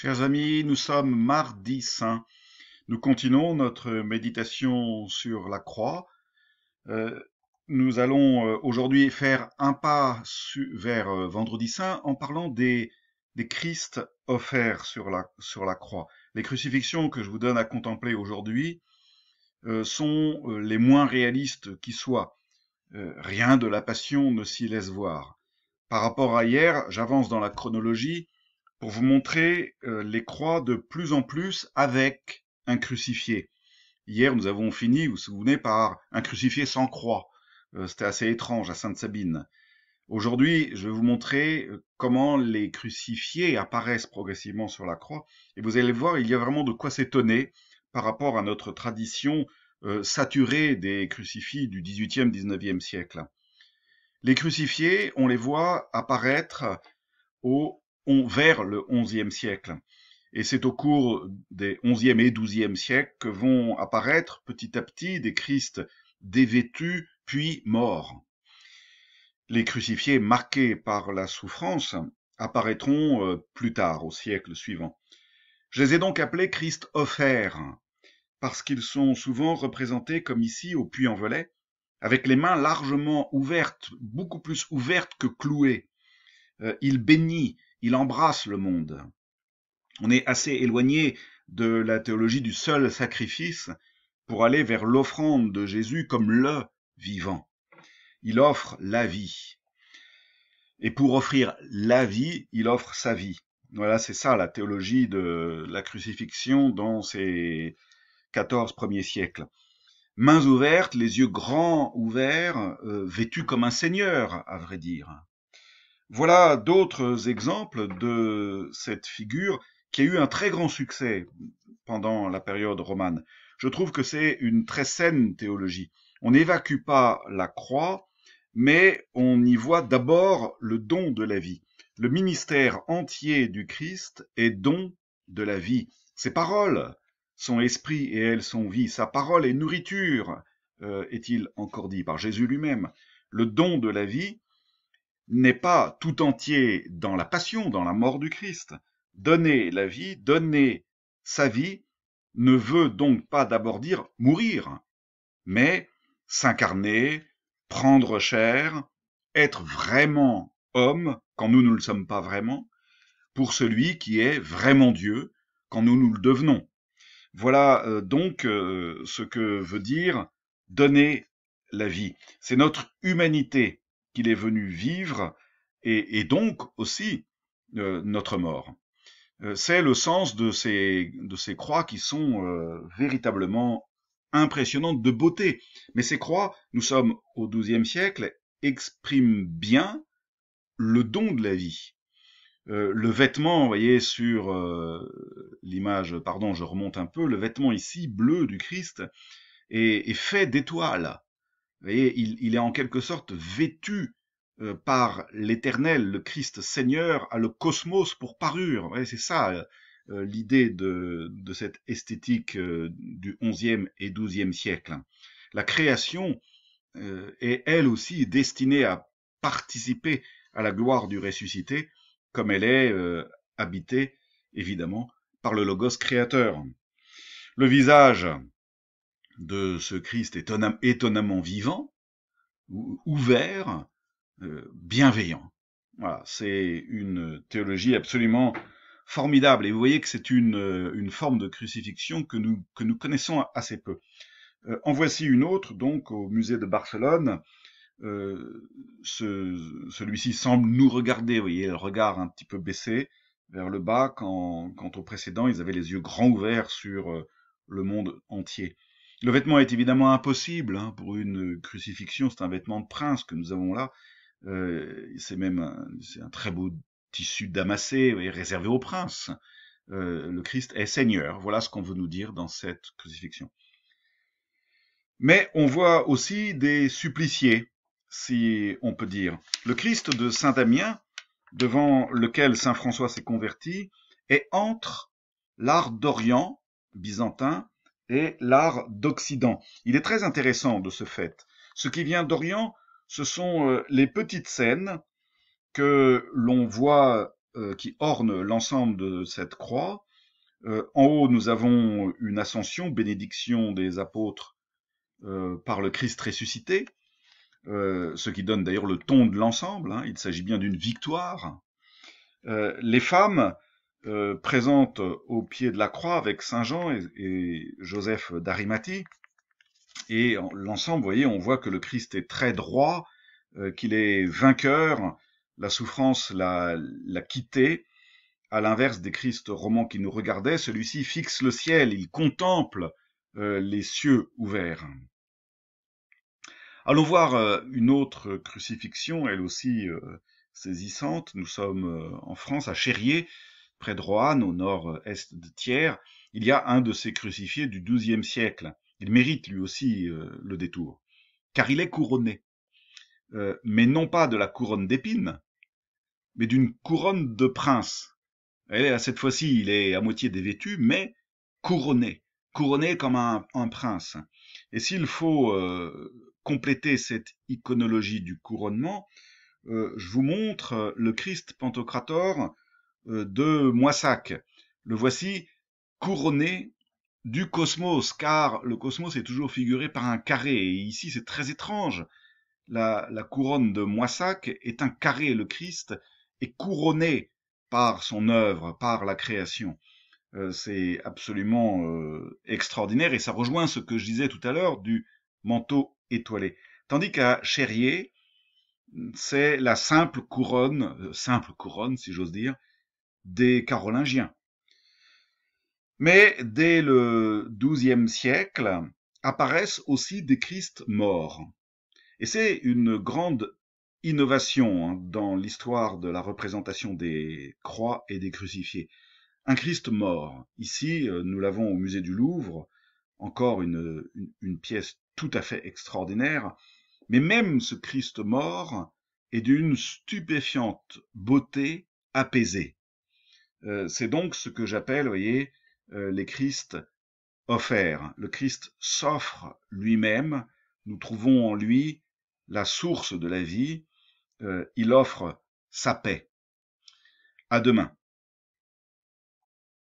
Chers amis, nous sommes mardi saint. Nous continuons notre méditation sur la croix. Euh, nous allons euh, aujourd'hui faire un pas vers euh, vendredi saint en parlant des, des Christ offerts sur la, croix. Les crucifixions que je vous donne à contempler aujourd'hui sont les moins réalistes qui soient. rien de la passion ne s'y laisse voir. Par rapport à hier, j'avance dans la chronologie pour vous montrer euh, les croix de plus en plus avec un crucifié. Hier, nous avons fini, vous vous souvenez, par un crucifié sans croix. Euh, c'était assez étrange à Sainte-Sabine. Aujourd'hui, je vais vous montrer euh, comment les crucifiés apparaissent progressivement sur la croix. Et vous allez voir, il y a vraiment de quoi s'étonner par rapport à notre tradition saturée des crucifix du 18e, 19e siècle. Les crucifiés, on les voit apparaître au vers le XIe siècle. Et c'est au cours des XIe et XIIe siècles que vont apparaître petit à petit des Christes dévêtus puis morts. Les crucifiés marqués par la souffrance apparaîtront euh, plus tard, au siècle suivant. Je les ai donc appelés Christ offerts, parce qu'ils sont souvent représentés comme ici au puits en volet, avec les mains largement ouvertes, beaucoup plus ouvertes que clouées. Euh, ils bénit il embrasse le monde. On est assez éloigné de la théologie du seul sacrifice pour aller vers l'offrande de Jésus comme le vivant. Il offre la vie. Et pour offrir la vie, il offre sa vie. Voilà, c'est ça la théologie de la crucifixion dans ces 14 premiers siècles. Mains ouvertes, les yeux grands ouverts, euh, vêtus comme un seigneur, à vrai dire. Voilà d'autres exemples de cette figure qui a eu un très grand succès pendant la période romane. Je trouve que c'est une très saine théologie. On n'évacue pas la croix, mais on y voit d'abord le don de la vie. Le ministère entier du Christ est don de la vie. Ses paroles sont esprit et elles sont vie. Sa parole est nourriture, euh, est-il encore dit par Jésus lui-même. Le don de la vie, n'est pas tout entier dans la passion, dans la mort du Christ. Donner la vie, donner sa vie, ne veut donc pas d'abord dire mourir, mais s'incarner, prendre chair, être vraiment homme, quand nous ne le sommes pas vraiment, pour celui qui est vraiment Dieu, quand nous nous le devenons. Voilà euh, donc euh, ce que veut dire donner la vie. C'est notre humanité est venu vivre et, donc aussi euh, notre mort. Euh, c'est le sens de ces, croix qui sont euh, véritablement impressionnantes de beauté. Mais ces croix, nous sommes au XIIe siècle, expriment bien le don de la vie. le vêtement, vous voyez, sur l'image, pardon, je remonte un peu, le vêtement ici bleu du Christ est fait d'étoiles il, est en quelque sorte vêtu euh, par l'Éternel, le Christ Seigneur, à le cosmos pour parure. c'est ça euh, euh, l'idée de, cette esthétique du XIe et XIIe siècle. La création est elle aussi destinée à participer à la gloire du ressuscité, comme elle est habitée, évidemment, par le Logos créateur. Le visage, de ce Christ étonnamment vivant, ouvert, euh, bienveillant. Voilà, c'est une théologie absolument formidable. Et vous voyez que c'est une, euh, forme de crucifixion que nous, que nous connaissons assez peu. Euh, en voici une autre, donc, au musée de Barcelone. Celui-ci semble nous regarder, vous voyez, le regard un petit peu baissé vers le bas, quand, quant au précédent, ils avaient les yeux grands ouverts sur le monde entier. Le vêtement est évidemment impossible hein, pour une crucifixion, c'est un vêtement de prince que nous avons là. Euh, c'est même un, un, très beau tissu damassé et réservé au prince. Euh, le Christ est Seigneur. Voilà ce qu'on veut nous dire dans cette crucifixion. Mais on voit aussi des suppliciés, si on peut dire. Le Christ de Saint Amien, devant lequel Saint François s'est converti, est entre l'art d'Orient byzantin et l'art d'Occident. Il est très intéressant de ce fait. Ce qui vient d'Orient, ce sont euh, les petites scènes que l'on voit euh, qui ornent l'ensemble de cette croix. Euh, en haut, nous avons une ascension, bénédiction des apôtres par le Christ ressuscité, ce qui donne d'ailleurs le ton de l'ensemble. Hein. Il s'agit bien d'une victoire. les femmes euh, présente au pied de la croix avec Saint Jean et, Joseph d'Arimathie. Et l'ensemble, vous voyez, on voit que le Christ est très droit, euh, qu'il est vainqueur, la souffrance l'a, l'a quitté. À l'inverse des Christes romans qui nous regardaient, celui-ci fixe le ciel, il contemple euh, les cieux ouverts. Allons voir une autre crucifixion, elle aussi saisissante. Nous sommes en France, à Chérier, près de Roanne, au nord-est de Thiers, il y a un de ces crucifiés du XIIe siècle. Il mérite lui aussi euh, le détour, car il est couronné, euh, mais non pas de la couronne d'épines, mais d'une couronne de prince. Et à cette fois-ci, il est à moitié dévêtu, mais couronné, couronné comme un, prince. Et s'il faut euh, compléter cette iconologie du couronnement, je vous montre le Christ Pantocrator euh, de Moissac. Le voici couronné du cosmos, car le cosmos est toujours figuré par un carré. Et ici, c'est très étrange. La, couronne de Moissac est un carré. Le Christ est couronné par son œuvre, par la création. Euh, c'est absolument euh, extraordinaire et ça rejoint ce que je disais tout à l'heure du manteau étoilé. Tandis qu'à Cherrier, c'est la simple couronne, simple couronne si j'ose dire, des Carolingiens. Mais dès le XIIe siècle apparaissent aussi des Christs morts. Et c'est une grande innovation hein, dans l'histoire de la représentation des croix et des crucifiés. Un Christ mort. Ici, euh, nous l'avons au musée du Louvre, encore une, pièce tout à fait extraordinaire, mais même ce Christ mort est d'une stupéfiante beauté apaisée. Euh, c'est donc ce que j'appelle, voyez, euh, les Christ offerts. Le Christ s'offre lui-même. Nous trouvons en lui la source de la vie. Euh, il offre sa paix. À demain.